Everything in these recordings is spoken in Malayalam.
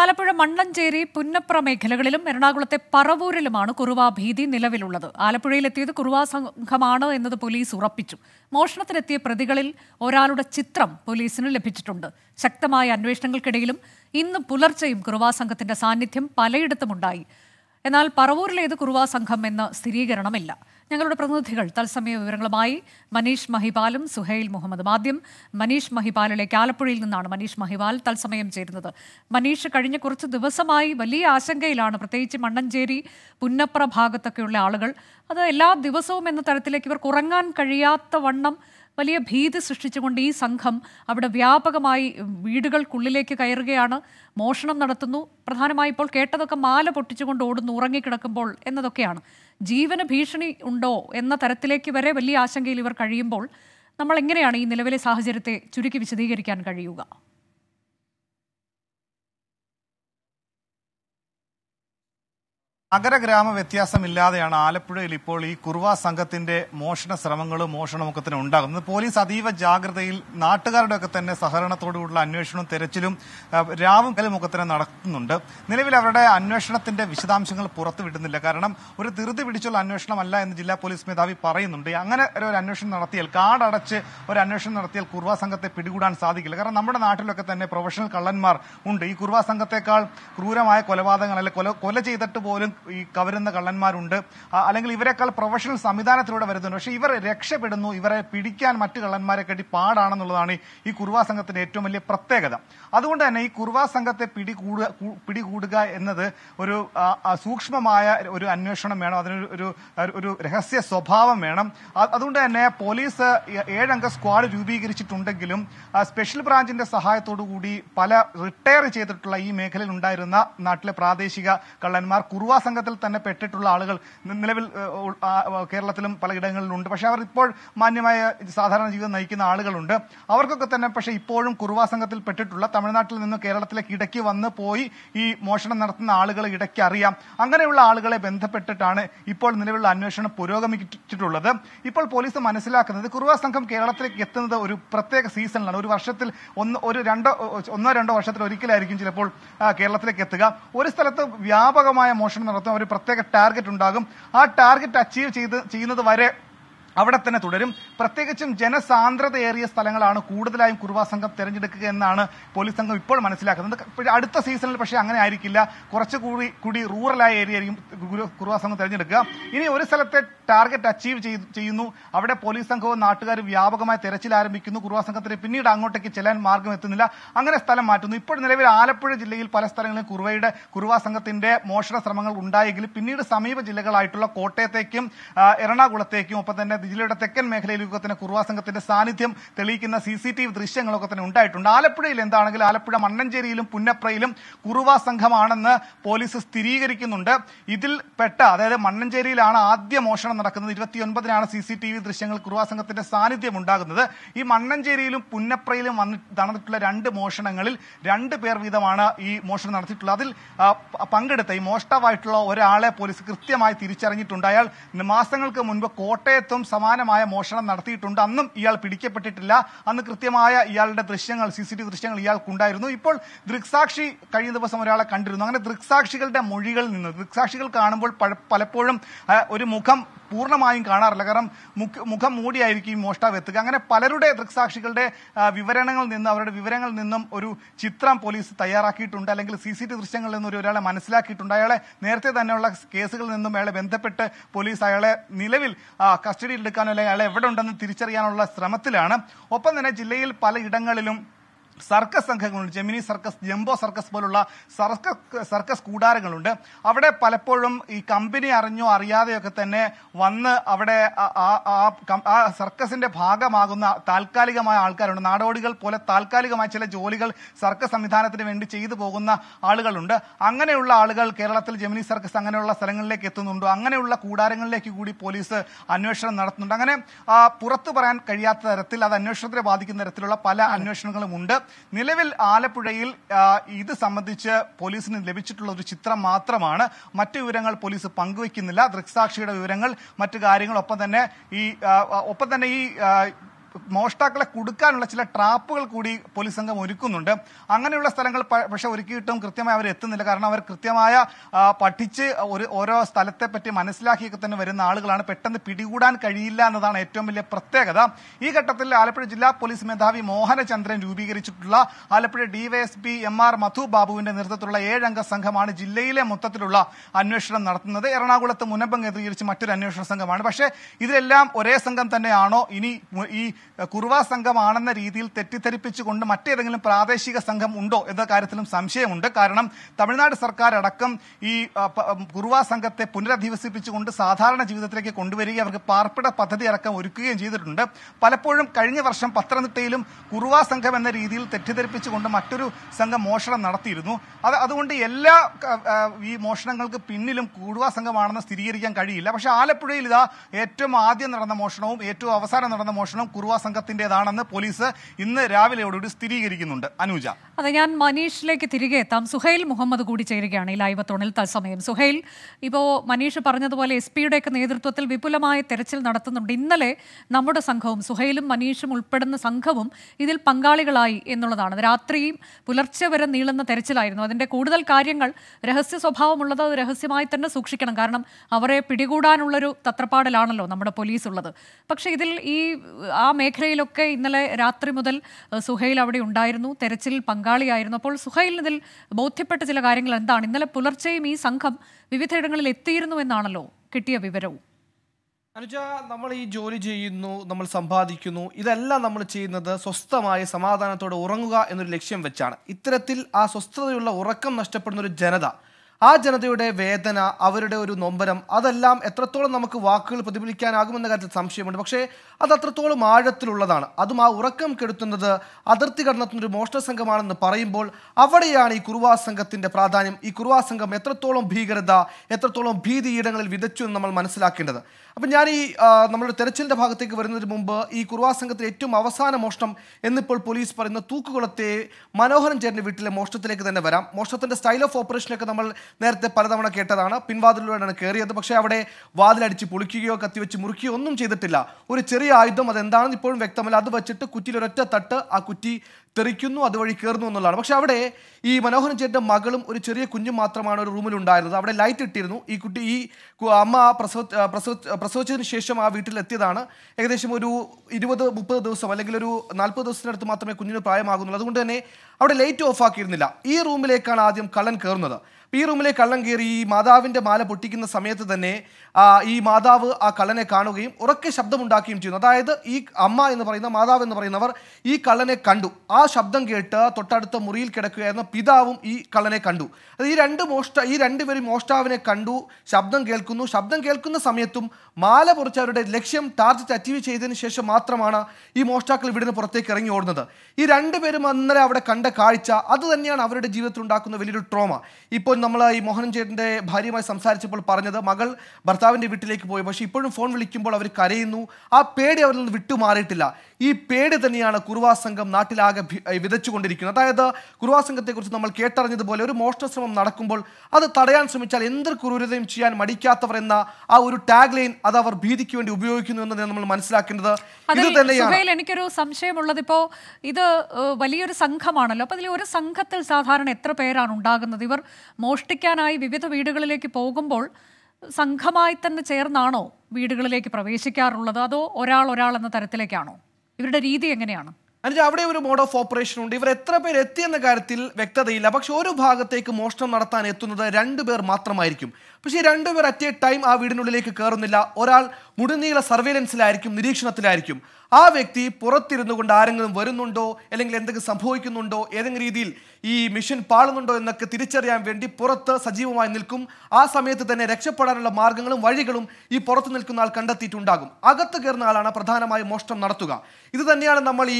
ആലപ്പുഴ മണ്ണഞ്ചേരി പുന്നപ്ര മേഖലകളിലും എറണാകുളത്തെ പറവൂരിലുമാണ് കുറുവ ഭീതി നിലവിലുള്ളത് ആലപ്പുഴയിലെത്തിയത് കുറുവ സംഘമാണ് എന്നത് പോലീസ് ഉറപ്പിച്ചു മോഷണത്തിനെത്തിയ പ്രതികളിൽ ഒരാളുടെ ചിത്രം പോലീസിന് ലഭിച്ചിട്ടുണ്ട് ശക്തമായ അന്വേഷണങ്ങൾക്കിടയിലും ഇന്ന് പുലർച്ചെയും കുറുവ സംഘത്തിന്റെ സാന്നിധ്യം പലയിടത്തുമുണ്ടായി എന്നാൽ പറവൂരിലേത് കുറുവാ സംഘം എന്ന് സ്ഥിരീകരണമില്ല ഞങ്ങളുടെ പ്രതിനിധികൾ തത്സമയ വിവരങ്ങളുമായി മനീഷ് മഹിപാലും സുഹൈൽ മുഹമ്മദും ആദ്യം മനീഷ് മഹിപാലിലേക്ക് ആലപ്പുഴയിൽ നിന്നാണ് മനീഷ് മഹിപാൽ തത്സമയം ചേരുന്നത് മനീഷ് കഴിഞ്ഞ കുറച്ച് ദിവസമായി വലിയ ആശങ്കയിലാണ് പ്രത്യേകിച്ച് മണ്ണഞ്ചേരി പുന്നപ്ര ഭാഗത്തൊക്കെയുള്ള ആളുകൾ അത് എല്ലാ ദിവസവും എന്ന തരത്തിലേക്ക് ഇവർക്ക് ഉറങ്ങാൻ കഴിയാത്ത വണ്ണം വലിയ ഭീതി സൃഷ്ടിച്ചുകൊണ്ട് ഈ സംഘം അവിടെ വ്യാപകമായി വീടുകൾക്കുള്ളിലേക്ക് കയറുകയാണ് മോഷണം നടത്തുന്നു പ്രധാനമായി ഇപ്പോൾ കേട്ടതൊക്കെ മാല പൊട്ടിച്ചുകൊണ്ട് ഓടുന്നു ഉറങ്ങിക്കിടക്കുമ്പോൾ എന്നതൊക്കെയാണ് ജീവന ഭീഷണി ഉണ്ടോ എന്ന തരത്തിലേക്ക് വരെ വലിയ ആശങ്കയിൽ ഇവർ കഴിയുമ്പോൾ നമ്മൾ എങ്ങനെയാണ് ഈ നിലവിലെ സാഹചര്യത്തെ ചുരുക്കി വിശദീകരിക്കാൻ കഴിയുക നഗരഗ്രാമ വ്യത്യാസമില്ലാതെയാണ് ആലപ്പുഴയിൽ ഇപ്പോൾ ഈ കുറുവ സംഘത്തിന്റെ മോഷണ ശ്രമങ്ങളും മോഷണമൊക്കത്തിന് ഉണ്ടാകുന്നത് പോലീസ് അതീവ ജാഗ്രതയിൽ നാട്ടുകാരുടെ ഒക്കെ തന്നെ സഹകരണത്തോടുകൂടുള്ള അന്വേഷണവും തെരച്ചിലും രാവും കലും ഒക്കെ തന്നെ നടത്തുന്നുണ്ട് നിലവിൽ അവരുടെ അന്വേഷണത്തിന്റെ വിശദാംശങ്ങൾ പുറത്തുവിടുന്നില്ല കാരണം ഒരു ധൃതി പിടിച്ചുള്ള അന്വേഷണമല്ല എന്ന് ജില്ലാ പോലീസ് മേധാവി പറയുന്നുണ്ട് അങ്ങനെ ഒരു അന്വേഷണം നടത്തിയാൽ കാടടച്ച് ഒരു അന്വേഷണം നടത്തിയാൽ കുറുവ സംഘത്തെ പിടികൂടാൻ സാധിക്കില്ല കാരണം നമ്മുടെ നാട്ടിലൊക്കെ തന്നെ പ്രൊഫഷണൽ കള്ളന്മാർ ഉണ്ട് ഈ കുറുവ സംഘത്തെക്കാൾ ക്രൂരമായ കൊലപാതകങ്ങൾ അല്ലെങ്കിൽ കൊല കൊല ചെയ്തിട്ട് പോലും ഈ കവരുന്ന കള്ളന്മാരുണ്ട് അല്ലെങ്കിൽ ഇവരെക്കാൾ പ്രൊഫഷണൽ സംവിധാനത്തിലൂടെ വരുന്നുണ്ട് പക്ഷേ ഇവർ രക്ഷപ്പെടുന്നു ഇവരെ പിടിക്കാൻ മറ്റു കള്ളന്മാരെ കെട്ടി പാടാണെന്നുള്ളതാണ് ഈ കുർവാ സംഘത്തിന്റെ ഏറ്റവും വലിയ പ്രത്യേകത അതുകൊണ്ട് തന്നെ ഈ കുർവാ സംഘത്തെ പിടികൂടുക പിടികൂടുക എന്നത് ഒരു സൂക്ഷ്മമായ ഒരു അന്വേഷണം വേണം അതിനൊരു ഒരു ഒരു രഹസ്യ സ്വഭാവം വേണം അതുകൊണ്ട് തന്നെ പോലീസ് ഏഴംഗ സ്ക്വാഡ് രൂപീകരിച്ചിട്ടുണ്ടെങ്കിലും സ്പെഷ്യൽ ബ്രാഞ്ചിന്റെ സഹായത്തോടു കൂടി പല റിട്ടയർ ചെയ്തിട്ടുള്ള ഈ മേഖലയിൽ ഉണ്ടായിരുന്ന നാട്ടിലെ പ്രാദേശിക കള്ളന്മാർ കുർവാ സംഘത്തിൽ തന്നെ പെട്ടിട്ടുള്ള ആളുകൾ നിലവിൽ കേരളത്തിലും ഉണ്ട് പക്ഷെ അവർ ഇപ്പോൾ മാന്യമായ സാധാരണ ജീവിതം നയിക്കുന്ന ആളുകളുണ്ട് അവർക്കൊക്കെ തന്നെ പക്ഷേ ഇപ്പോഴും കുറുവാ സംഘത്തിൽ പെട്ടിട്ടുള്ള തമിഴ്നാട്ടിൽ നിന്ന് കേരളത്തിലേക്ക് ഇടയ്ക്ക് വന്ന് പോയി ഈ മോഷണം നടത്തുന്ന ആളുകളെ ഇടയ്ക്ക് അറിയാം അങ്ങനെയുള്ള ആളുകളെ ബന്ധപ്പെട്ടിട്ടാണ് ഇപ്പോൾ നിലവിലുള്ള അന്വേഷണം പുരോഗമിച്ചിട്ടുള്ളത് ഇപ്പോൾ പോലീസ് മനസ്സിലാക്കുന്നത് കുറുവാ സംഘം കേരളത്തിലേക്ക് എത്തുന്നത് ഒരു പ്രത്യേക സീസണിലാണ് ഒരു വർഷത്തിൽ ഒന്ന് ഒരു രണ്ടോ ഒന്നോ രണ്ടോ വർഷത്തിൽ ഒരിക്കലായിരിക്കും ചിലപ്പോൾ കേരളത്തിലേക്ക് എത്തുക ഒരു സ്ഥലത്ത് വ്യാപകമായ മോഷണം മൊത്തം ഒരു പ്രത്യേക ടാർഗറ്റ് ഉണ്ടാകും ആ ടാർഗറ്റ് അച്ചീവ് ചെയ്ത് ചെയ്യുന്നത് വരെ അവിടെ തന്നെ തുടരും പ്രത്യേകിച്ചും ജനസാന്ദ്രതയേറിയ സ്ഥലങ്ങളാണ് കൂടുതലായും കുറുവാ സംഘം തിരഞ്ഞെടുക്കുക എന്നാണ് പോലീസ് സംഘം ഇപ്പോൾ മനസ്സിലാക്കുന്നത് അടുത്ത സീസണിൽ പക്ഷേ അങ്ങനെ ആയിരിക്കില്ല കുറച്ചുകൂടി കൂടി റൂറലായ ഏരിയ ആയിരിക്കും കുറുവാ സംഘം തിരഞ്ഞെടുക്കുക ഇനി ഒരു സ്ഥലത്തെ ടാർഗറ്റ് അച്ചീവ് ചെയ്യുന്നു അവിടെ പോലീസ് സംഘവും നാട്ടുകാരും വ്യാപകമായ തെരച്ചിൽ ആരംഭിക്കുന്നു കുറുവാ സംഘത്തിന് പിന്നീട് അങ്ങോട്ടേക്ക് ചെല്ലാൻ മാർഗം എത്തുന്നില്ല അങ്ങനെ സ്ഥലം മാറ്റുന്നു ഇപ്പോൾ നിലവിൽ ആലപ്പുഴ ജില്ലയിൽ പല സ്ഥലങ്ങളിലും കുറുവയുടെ കുറുവാ സംഘത്തിന്റെ മോഷണ ശ്രമങ്ങൾ ഉണ്ടായെങ്കിലും പിന്നീട് സമീപ ജില്ലകളായിട്ടുള്ള കോട്ടയത്തേക്കും എറണാകുളത്തേക്കും ഒപ്പം തന്നെ ജില്ലയുടെ തെക്കൻ മേഖലയിൽ തന്നെ കുറുവാ സംഘത്തിന്റെ സാന്നിധ്യം തെളിയിക്കുന്ന സി സി ടി വി ദൃശ്യങ്ങളൊക്കെ തന്നെ ഉണ്ടായിട്ടുണ്ട് ആലപ്പുഴയിൽ എന്താണെങ്കിൽ ആലപ്പുഴ മണ്ണഞ്ചേരിയിലും പുന്നപ്രയിലും കുറുവാ സംഘമാണെന്ന് പോലീസ് സ്ഥിരീകരിക്കുന്നുണ്ട് ഇതിൽ പെട്ട അതായത് മണ്ണഞ്ചേരിയിലാണ് ആദ്യ മോഷണം നടക്കുന്നത് ഇരുപത്തിയൊൻപതിനാണ് സി സി ടി വി ദൃശ്യങ്ങൾ കുറുവാ സംഘത്തിന്റെ സാന്നിധ്യം ഉണ്ടാകുന്നത് ഈ മണ്ണഞ്ചേരിയിലും പുന്നപ്രയിലും നടന്നിട്ടുള്ള രണ്ട് മോഷണങ്ങളിൽ രണ്ട് പേർ വീതമാണ് ഈ മോഷണം നടത്തിയിട്ടുള്ളത് അതിൽ പങ്കെടുത്ത ഈ മോഷ്ടാവായിട്ടുള്ള ഒരാളെ പോലീസ് കൃത്യമായി തിരിച്ചറിഞ്ഞിട്ടുണ്ട് അയാൾ മാസങ്ങൾക്ക് മുൻപ് കോട്ടയത്തും സമാനമായ മോഷണം നടത്തിയിട്ടുണ്ട് അന്നും ഇയാൾ പിടിക്കപ്പെട്ടിട്ടില്ല അന്ന് കൃത്യമായ ഇയാളുടെ ദൃശ്യങ്ങൾ സി സി ടി ദൃശ്യങ്ങൾ ഇയാൾക്കുണ്ടായിരുന്നു ഇപ്പോൾ ദൃക്സാക്ഷി കഴിഞ്ഞ ദിവസം ഒരാളെ കണ്ടിരുന്നു അങ്ങനെ ദൃക്സാക്ഷികളുടെ മൊഴികളിൽ നിന്ന് ദൃക്സാക്ഷികൾ കാണുമ്പോൾ പലപ്പോഴും ഒരു മുഖം പൂർണ്ണമായും കാണാറില്ല കാരണം മുഖം മൂടിയായിരിക്കും ഈ മോഷ്ടാവ് എത്തുക അങ്ങനെ പലരുടെ ദൃക്സാക്ഷികളുടെ വിവരണങ്ങളിൽ നിന്നും അവരുടെ വിവരങ്ങളിൽ നിന്നും ഒരു ചിത്രം പോലീസ് തയ്യാറാക്കിയിട്ടുണ്ട് അല്ലെങ്കിൽ സി സി ടി ദൃശ്യങ്ങളിൽ നിന്ന് ഒരാളെ മനസ്സിലാക്കിയിട്ടുണ്ട് അയാളെ നേരത്തെ തന്നെയുള്ള കേസുകളിൽ നിന്നും അയാളെ ബന്ധപ്പെട്ട് പോലീസ് അയാളെ നിലവിൽ കസ്റ്റഡിയിൽ എടുക്കാനോ അല്ലെങ്കിൽ അയാളെ എവിടെ ഉണ്ടെന്ന് തിരിച്ചറിയാനുള്ള ശ്രമത്തിലാണ് ഒപ്പം തന്നെ ജില്ലയിൽ പലയിടങ്ങളിലും സർക്കസ് സംഘങ്ങളുണ്ട് ജെമിനി സർക്കസ് ജംബോ സർക്കസ് പോലുള്ള സർക്കസ് സർക്കസ് കൂടാരങ്ങളുണ്ട് അവിടെ പലപ്പോഴും ഈ കമ്പനി അറിഞ്ഞോ അറിയാതെയൊക്കെ തന്നെ വന്ന് അവിടെ ആ സർക്കസിന്റെ ഭാഗമാകുന്ന താൽക്കാലികമായ ആൾക്കാരുണ്ട് നാടോടികൾ പോലെ താൽക്കാലികമായ ചില ജോലികൾ സർക്കസ് സംവിധാനത്തിന് വേണ്ടി ചെയ്തു പോകുന്ന ആളുകളുണ്ട് അങ്ങനെയുള്ള ആളുകൾ കേരളത്തിൽ ജെമിനി സർക്കസ് അങ്ങനെയുള്ള സ്ഥലങ്ങളിലേക്ക് എത്തുന്നുണ്ടോ അങ്ങനെയുള്ള കൂടാരങ്ങളിലേക്ക് കൂടി പോലീസ് അന്വേഷണം നടത്തുന്നുണ്ട് അങ്ങനെ പുറത്തു പറയാൻ കഴിയാത്ത തരത്തിൽ അത് അന്വേഷണത്തെ ബാധിക്കുന്ന തരത്തിലുള്ള പല അന്വേഷണങ്ങളും ഉണ്ട് നിലവിൽ ആലപ്പുഴയിൽ ഇത് സംബന്ധിച്ച് പോലീസിന് ലഭിച്ചിട്ടുള്ള ഒരു ചിത്രം മാത്രമാണ് മറ്റു വിവരങ്ങൾ പോലീസ് പങ്കുവയ്ക്കുന്നില്ല ദൃക്സാക്ഷിയുടെ വിവരങ്ങൾ മറ്റു കാര്യങ്ങൾ ഒപ്പം തന്നെ ഈ ഒപ്പം തന്നെ ഈ മോഷ്ടാക്കളെ കൊടുക്കാനുള്ള ചില ട്രാപ്പുകൾ കൂടി പോലീസ് സംഘം ഒരുക്കുന്നുണ്ട് അങ്ങനെയുള്ള സ്ഥലങ്ങൾ പക്ഷെ ഒരുക്കിയിട്ടും കൃത്യമായി അവർ എത്തുന്നില്ല കാരണം അവർ കൃത്യമായ പഠിച്ച് ഒരു ഓരോ സ്ഥലത്തെ പറ്റി മനസ്സിലാക്കിയൊക്കെ തന്നെ വരുന്ന ആളുകളാണ് പെട്ടെന്ന് പിടികൂടാൻ കഴിയില്ല എന്നതാണ് ഏറ്റവും വലിയ പ്രത്യേകത ഈ ഘട്ടത്തിൽ ആലപ്പുഴ ജില്ലാ പോലീസ് മേധാവി മോഹനചന്ദ്രൻ രൂപീകരിച്ചിട്ടുള്ള Alappuzha DYSP M R Madhu ബാബുവിന്റെ നേതൃത്വത്തിലുള്ള ഏഴംഗ സംഘമാണ് ജില്ലയിലെ മൊത്തത്തിലുള്ള അന്വേഷണം നടത്തുന്നത് എറണാകുളത്ത് മുനമ്പം കേന്ദ്രീകരിച്ച് മറ്റൊരു അന്വേഷണ സംഘമാണ് പക്ഷേ ഇതിലെല്ലാം ഒരേ സംഘം തന്നെയാണോ ഇനി ഈ കുർവ സംഘമാണെന്ന രീതിയിൽ തെറ്റിദ്ധരിപ്പിച്ചുകൊണ്ട് മറ്റേതെങ്കിലും പ്രാദേശിക സംഘം ഉണ്ടോ എന്ന കാര്യത്തിലും സംശയമുണ്ട് കാരണം തമിഴ്നാട് സർക്കാർ അടക്കം ഈ കുറുവാ സംഘത്തെ പുനരധിവസിപ്പിച്ചുകൊണ്ട് സാധാരണ ജീവിതത്തിലേക്ക് കൊണ്ടുവരികയും അവർക്ക് പാർപ്പിട പദ്ധതി അടക്കം ഒരുക്കുകയും ചെയ്തിട്ടുണ്ട് പലപ്പോഴും കഴിഞ്ഞ വർഷം പത്തനംതിട്ടയിലും കുറുവ സംഘം എന്ന രീതിയിൽ തെറ്റിദ്ധരിപ്പിച്ചുകൊണ്ട് മറ്റൊരു സംഘം മോഷണം നടത്തിയിരുന്നു അത് അതുകൊണ്ട് എല്ലാ ഈ മോഷണങ്ങൾക്ക് പിന്നിലും കുറുവ സംഘമാണെന്ന് സ്ഥിരീകരിക്കാൻ കഴിയില്ല പക്ഷേ ആലപ്പുഴയിൽ ഇതാ ഏറ്റവും ആദ്യം നടന്ന മോഷണവും ഏറ്റവും അവസാനം നടന്ന മോഷണവും കുറുവ യുവ സംഘത്തിന്റേതാണെന്ന് പോലീസ് ഇന്ന് രാവിലെയോടുകൂടി സ്ഥിരീകരിക്കുന്നുണ്ട് അനുജ അതെ ഞാൻ മനീഷിലേക്ക് തിരികെ എത്താം സുഹൈൽ മുഹമ്മദ് കൂടി ചേരുകയാണ് ഈ ലൈവ് തോണിൽ തത്സമയം സുഹൈൽ ഇപ്പോൾ മനീഷ് പറഞ്ഞതുപോലെ എസ് പിയുടെയൊക്കെ നേതൃത്വത്തിൽ വിപുലമായ തെരച്ചിൽ നടത്തുന്നുണ്ട് ഇന്നലെ നമ്മുടെ സംഘവും സുഹൈലും മനീഷും ഉൾപ്പെടുന്ന സംഘവും ഇതിൽ പങ്കാളികളായി എന്നുള്ളതാണ് രാത്രിയും പുലർച്ചെ വരെ നീളുന്ന തെരച്ചിലായിരുന്നു അതിൻ്റെ കൂടുതൽ കാര്യങ്ങൾ രഹസ്യ സ്വഭാവമുള്ളത് രഹസ്യമായി തന്നെ സൂക്ഷിക്കണം കാരണം അവരെ പിടികൂടാനുള്ളൊരു തത്രപ്പാടിലാണല്ലോ നമ്മുടെ പോലീസ് ഉള്ളത് പക്ഷേ ഇതിൽ ഈ ആ മേഖലയിലൊക്കെ ഇന്നലെ രാത്രി മുതൽ സുഹൈൽ അവിടെ ഉണ്ടായിരുന്നു തെരച്ചിൽ പങ്കാളിയായിരുന്നു അപ്പോൾ സുഹൈൽ ഇതിൽ ബോധ്യപ്പെട്ട ചില കാര്യങ്ങൾ എന്താണ് ഇന്നലെ പുലർച്ചെയും ഈ സംഘം വിവിധയിടങ്ങളിൽ എത്തിയിരുന്നു എന്നാണല്ലോ കിട്ടിയ വിവരവും അനുജ നമ്മൾ ഈ ജോലി ചെയ്യുന്നു നമ്മൾ സമ്പാദിക്കുന്നു ഇതെല്ലാം നമ്മൾ ചെയ്യുന്നത് സ്വസ്ഥമായ സമാധാനത്തോടെ ഉറങ്ങുക എന്നൊരു ലക്ഷ്യം വെച്ചാണ് ഇത്തരത്തിൽ ആ സ്വസ്ഥതയുള്ള ഉറക്കം നഷ്ടപ്പെടുന്ന ഒരു ജനത ആ ജനതയുടെ വേദന അവരുടെ ഒരു നൊമ്പരം അതെല്ലാം എത്രത്തോളം നമുക്ക് വാക്കുകൾ പ്രതിഫലിക്കാനാകുമെന്ന കാര്യത്തിൽ സംശയമുണ്ട് പക്ഷേ അത് അത്രത്തോളം ആഴത്തിലുള്ളതാണ് അതും ആ ഉറക്കം കെടുത്തുന്നത് അതിർത്തി കടന്നത്തുന്നൊരു മോഷ്ട സംഘമാണെന്ന് പറയുമ്പോൾ അവിടെയാണ് ഈ കുറുവാ സംഘത്തിൻ്റെ പ്രാധാന്യം ഈ കുറുവാ സംഘം എത്രത്തോളം ഭീകരത എത്രത്തോളം ഭീതിയിടങ്ങളിൽ വിതച്ചു എന്ന് നമ്മൾ മനസ്സിലാക്കേണ്ടത് അപ്പം ഞാൻ ഈ നമ്മുടെ തെരച്ചിലിൻ്റെ ഭാഗത്തേക്ക് വരുന്നതിന് മുമ്പ് ഈ കുറുവാ സംഘത്തിലെ ഏറ്റവും അവസാന മോഷണം എന്നിപ്പോൾ പോലീസ് പറയുന്ന തൂക്കുകുളത്തെ മനോഹരൻ ചേരൻ്റെ വീട്ടിലെ മോഷണത്തിലേക്ക് തന്നെ വരാം മോഷണത്തിൻ്റെ സ്റ്റൈൽ ഓഫ് ഓപ്പറേഷനൊക്കെ നമ്മൾ നേരത്തെ പലതവണ കേട്ടതാണ് പിൻവാതിലൂടെയാണ് കയറിയത് പക്ഷേ അവിടെ വാതിലടിച്ച് പൊളിക്കുകയോ കത്തിവെച്ച് മുറുക്കുകയോ ഒന്നും ചെയ്തിട്ടില്ല ഒരു ചെറിയ ആയുധം അതെന്താണെന്ന് ഇപ്പോഴും വ്യക്തമല്ല അത് വെച്ചിട്ട് കുറ്റിയിലൊരൊറ്റ തട്ട് ആ കുറ്റി തെറിക്കുന്നു അതുവഴി കയറുന്നു എന്നുള്ളതാണ് പക്ഷെ അവിടെ ഈ മനോഹരൻ ചേട്ടൻ്റെ മകളും ഒരു ചെറിയ കുഞ്ഞും മാത്രമാണ് ഒരു റൂമിൽ ഉണ്ടായിരുന്നത് അവിടെ ലൈറ്റ് ഇട്ടിരുന്നു ഈ കുട്ടി ഈ അമ്മ പ്രസവ പ്രസവ പ്രസവിച്ചതിന് ശേഷം ആ വീട്ടിലെത്തിയതാണ് ഏകദേശം ഒരു ഇരുപത് മുപ്പത് ദിവസം അല്ലെങ്കിൽ ഒരു നാൽപ്പത് ദിവസത്തിനടുത്ത് മാത്രമേ കുഞ്ഞിന് പ്രായമാകുന്നുള്ളൂ അതുകൊണ്ട് തന്നെ അവിടെ ലൈറ്റ് ഓഫ് ആക്കിയിരുന്നില്ല ഈ റൂമിലേക്കാണ് ആദ്യം കള്ളൻ കയറുന്നത് പി റൂമിലെ കള്ളൻ കയറി ഈ മാതാവിൻ്റെ മാല പൊട്ടിക്കുന്ന സമയത്ത് തന്നെ ഈ മാതാവ് ആ കള്ളനെ കാണുകയും ഉറക്കെ ശബ്ദമുണ്ടാക്കുകയും ചെയ്യുന്നു അതായത് ഈ അമ്മ എന്ന് പറയുന്ന മാതാവ് എന്ന് പറയുന്നവർ ഈ കള്ളനെ കണ്ടു ആ ശബ്ദം കേട്ട് തൊട്ടടുത്ത മുറിയിൽ കിടക്കുകയായിരുന്ന പിതാവും ഈ കള്ളനെ കണ്ടു അത് ഈ രണ്ട് മോഷ്ട ഈ രണ്ടുപേരും മോഷ്ടാവിനെ കണ്ടു ശബ്ദം കേൾക്കുന്നു ശബ്ദം കേൾക്കുന്ന സമയത്തും മാല പൊറിച്ചവരുടെ ലക്ഷ്യം ടാർജറ്റ് അച്ചീവ് ചെയ്തതിന് ശേഷം മാത്രമാണ് ഈ മോഷ്ടാക്കൾ ഇവിടുന്ന് പുറത്തേക്ക് ഇറങ്ങി ഓടുന്നത് ഈ രണ്ടുപേരും അന്നേരം അവിടെ കണ്ട കാഴ്ച അത് തന്നെയാണ് അവരുടെ ജീവിതത്തിൽ ഉണ്ടാക്കുന്ന വലിയൊരു ട്രോമ ഇപ്പോൾ ഇപ്പോഴും നമ്മൾ ഈ മോഹനൻ ചേട്ടൻ്റെ ഭാര്യയുമായി സംസാരിച്ചപ്പോൾ പറഞ്ഞത് മകൾ ഭർത്താവിൻ്റെ വീട്ടിലേക്ക് പോയി പക്ഷേ ഇപ്പോഴും ഫോൺ വിളിക്കുമ്പോൾ അവർ കരയുന്നു ആ പേടി അവരിൽ നിന്ന് വിട്ടുമാറിയിട്ടില്ല ഈ പേടി തന്നെയാണ് കുറുവാ സംഘം നാട്ടിലാകെ വിതച്ചുകൊണ്ടിരിക്കുന്നത് അതായത് കുറുവാ സംഘത്തെക്കുറിച്ച് നമ്മൾ കേട്ടറിഞ്ഞതുപോലെ ഒരു മോഷ്ടശ്രമം നടക്കുമ്പോൾ അത് തടയാൻ ശ്രമിച്ചാൽ എന്ത് ക്രൂരതയും ചെയ്യാൻ മടിക്കാത്തവർ എന്ന ആ ഒരു ടാഗ് ലൈൻ അത് അവർ ഭീതിക്ക് വേണ്ടി ഉപയോഗിക്കുന്നു എന്നത് നമ്മൾ മനസ്സിലാക്കേണ്ടത് തന്നെയാണ് എനിക്കൊരു സംശയമുള്ളത് ഇപ്പോൾ ഇത് വലിയൊരു സംഘമാണല്ലോ അപ്പോൾ അതിൽ ഒരു സംഘത്തിൽ സാധാരണ എത്ര പേരാണ് ഉണ്ടാകുന്നത് ഇവർ മോഷ്ടിക്കാനായി വിവിധ വീടുകളിലേക്ക് പോകുമ്പോൾ സംഘമായി തന്നെ ചേർന്നാണോ വീടുകളിലേക്ക് പ്രവേശിക്കാറുള്ളത് അതോ ഒരാൾ ഒരാൾ എന്ന തരത്തിലേക്കാണോ ഇവരുടെ രീതി എങ്ങനെയാണ് അനുജ അവിടെ ഒരു മോഡ് ഓഫ് ഓപ്പറേഷൻ ഉണ്ട് ഇവർ എത്ര പേർ എത്തിയെന്ന കാര്യത്തിൽ വ്യക്തതയില്ല പക്ഷെ ഒരു ഭാഗത്തേക്ക് മോഷണം നടത്താൻ എത്തുന്നത് രണ്ട് പേർ മാത്രമായിരിക്കും പക്ഷേ രണ്ടുപേർ അറ്റ് എ ടൈം ആ വീടിനുള്ളിലേക്ക് കയറുന്നില്ല ഒരാൾ മുടുനീള സർവേലൻസിലായിരിക്കും നിരീക്ഷണത്തിലായിരിക്കും ആ വ്യക്തി പുറത്തിരുന്നു കൊണ്ട് ആരെങ്കിലും വരുന്നുണ്ടോ അല്ലെങ്കിൽ എന്തെങ്കിലും സംഭവിക്കുന്നുണ്ടോ ഏതെങ്കിലും രീതിയിൽ ഈ മിഷൻ പാളുന്നുണ്ടോ എന്നൊക്കെ തിരിച്ചറിയാൻ വേണ്ടി പുറത്ത് സജീവമായി നിൽക്കും ആ സമയത്ത് തന്നെ രക്ഷപ്പെടാനുള്ള മാർഗങ്ങളും വഴികളും ഈ പുറത്ത് നിൽക്കുന്ന ആൾ കണ്ടെത്തിയിട്ടുണ്ടാകും അകത്ത് കയറുന്ന ആളാണ് പ്രധാനമായും മോഷ്ടം നടത്തുക ഇത് തന്നെയാണ് നമ്മൾ ഈ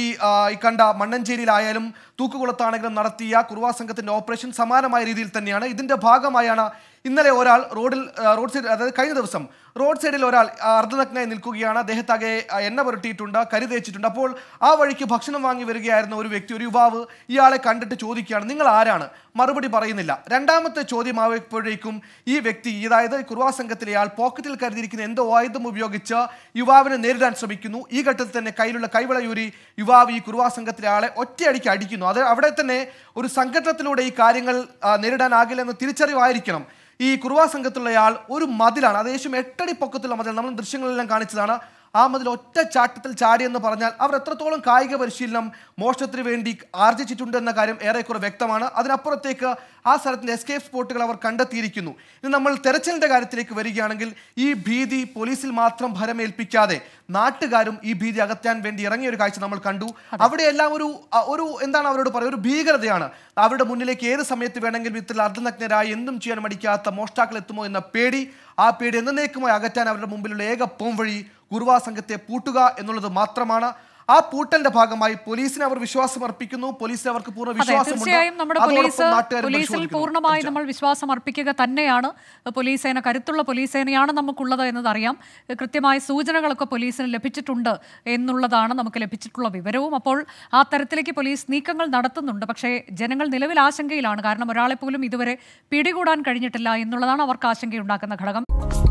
കണ്ട മണ്ണഞ്ചേരിയിലായാലും തൂക്കുകുളത്താണെങ്കിലും നടത്തിയ കുറുവാ സംഘത്തിന്റെ ഓപ്പറേഷൻ സമാനമായ രീതിയിൽ തന്നെയാണ് ഇതിന്റെ ഭാഗമായാണ് ഇന്നലെ ഒരാൾ റോഡിൽ റോഡ് സൈഡ് അതായത് കഴിഞ്ഞ ദിവസം റോഡ് സൈഡിൽ ഒരാൾ അർദ്ധനഗ്നായി നിൽക്കുകയാണ് അദ്ദേഹത്താകെ എണ്ണ പുരട്ടിയിട്ടുണ്ട് കരുതേച്ചിട്ടുണ്ട് അപ്പോൾ ആ വഴിക്ക് ഭക്ഷണം വാങ്ങി വരികയായിരുന്ന ഒരു വ്യക്തി ഒരു യുവാവ് ഇയാളെ കണ്ടിട്ട് ചോദിക്കുകയാണ് നിങ്ങൾ ആരാണ് മറുപടി പറയുന്നില്ല രണ്ടാമത്തെ ചോദ്യമാകുമ്പോഴേക്കും ഈ വ്യക്തി അതായത് കുറുവാ സംഘത്തിലെ ആൾ പോക്കറ്റിൽ കരുതിയിരിക്കുന്ന എന്തോ ആയുധം ഉപയോഗിച്ച് യുവാവിനെ നേരിടാൻ ശ്രമിക്കുന്നു ഈ ഘട്ടത്തിൽ തന്നെ കയ്യിലുള്ള കൈവിളയൂരി യുവാവ് ഈ കുറുവാ സംഘത്തിലെ ആളെ ഒറ്റയടിക്ക് അടിക്കുന്നു അത് അവിടെ തന്നെ ഒരു സംഘടനത്തിലൂടെ ഈ കാര്യങ്ങൾ നേരിടാനാകില്ലെന്ന് തിരിച്ചറിവായിരിക്കണം ഈ കുറുവാ സംഘത്തിലുള്ള ആൾ ഒരു മതിലാണ് അത് ഏകദേശം എട്ട് എട്ടടി പൊക്കത്തിലുള്ള മതിലാണ് നമ്മൾ ദൃശ്യങ്ങളെല്ലാം കാണിച്ചതാണ് മതിൽ ഒറ്റ ചാട്ടത്തിൽ ചാടിയെന്ന് പറഞ്ഞാൽ അവർ എത്രത്തോളം കായിക പരിശീലനം മോഷണത്തിന് വേണ്ടി ആർജിച്ചിട്ടുണ്ടെന്ന കാര്യം ഏറെക്കുറെ വ്യക്തമാണ് അതിനപ്പുറത്തേക്ക് ആ സ്ഥലത്തിൻ്റെ എസ്കേപ്പ് സ്പോട്ടുകൾ അവർ കണ്ടെത്തിയിരിക്കുന്നു ഇനി നമ്മൾ തെരച്ചിലിൻ്റെ കാര്യത്തിലേക്ക് വരികയാണെങ്കിൽ ഈ ഭീതി പോലീസിൽ മാത്രം ഭരമേൽപ്പിക്കാതെ നാട്ടുകാരും ഈ ഭീതി അകറ്റാൻ വേണ്ടി ഇറങ്ങിയ ഒരു കാഴ്ച നമ്മൾ കണ്ടു അവിടെയെല്ലാം ഒരു ഒരു എന്താണ് അവരോട് പറയുക ഒരു ഭീകരതയാണ് അവരുടെ മുന്നിലേക്ക് ഏത് സമയത്ത് വേണമെങ്കിലും ഇത്തരം അർദ്ധനഗ്നരായി എന്തും ചെയ്യാൻ മടിക്കാത്ത മോഷ്ടാക്കൾ എത്തുമോ എന്ന പേടി ആ പേടി എന്നേക്കുമായി അകറ്റാൻ അവരുടെ മുമ്പിലുള്ള ഏക പോംവഴി കുറുവാ സംഘത്തെ പൂട്ടുക എന്നുള്ളത് മാത്രമാണ് ആ പൂട്ടലിന്റെ ഭാഗമായി പോലീസിനെ അവർ വിശ്വാസം അർപ്പിക്കുന്നു പോലീസിന് അവർക്ക് പൂർണ്ണ വിശ്വാസം പോലീസിൽ പൂർണ്ണമായി നമ്മൾ വിശ്വാസം അർപ്പിക്കുക തന്നെയാണ് പോലീസ് സേന കരുത്തുള്ള പോലീസ് സേനയാണ് നമുക്കുള്ളത് എന്നതറിയാം കൃത്യമായ സൂചനകളൊക്കെ പോലീസിന് ലഭിച്ചിട്ടുണ്ട് എന്നുള്ളതാണ് നമുക്ക് ലഭിച്ചിട്ടുള്ള വിവരവും അപ്പോൾ ആ തരത്തിലേക്ക് പോലീസ് നീക്കങ്ങൾ നടത്തുന്നുണ്ട് പക്ഷേ ജനങ്ങൾ നിലവിൽ ആശങ്കയിലാണ് കാരണം ഒരാളെ പോലും ഇതുവരെ പിടികൂടാൻ കഴിഞ്ഞിട്ടില്ല എന്നുള്ളതാണ് അവർക്ക് ആശങ്കയുണ്ടാക്കുന്ന ഘടകം